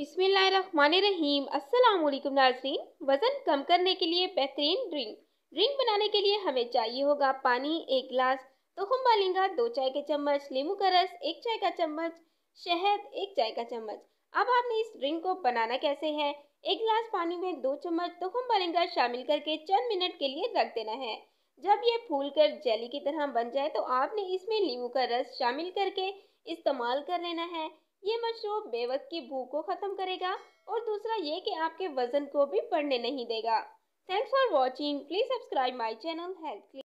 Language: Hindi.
बिसमीम अल्लाम नाजरीन वज़न कम करने के लिए बेहतरीन ड्रिंक ड्रिंक बनाने के लिए हमें चाहिए होगा पानी एक गिलास तुखम बालिंगा दो चाय के चम्मच नींबू का रस एक चाय का चम्मच शहद एक चाय का चम्मच अब आपने इस ड्रिंक को बनाना कैसे है एक गिलास पानी में दो चम्मच तुखम बालिंगा शामिल करके चंद मिनट के लिए रख देना है जब ये फूल कर जेली की तरह बन जाए तो आपने इसमें नींबू का रस शामिल करके इस्तेमाल कर लेना है ये मशरूब बेवक की भूख को ख़त्म करेगा और दूसरा ये कि आपके वजन को भी बढ़ने नहीं देगा thanks for watching please subscribe my channel health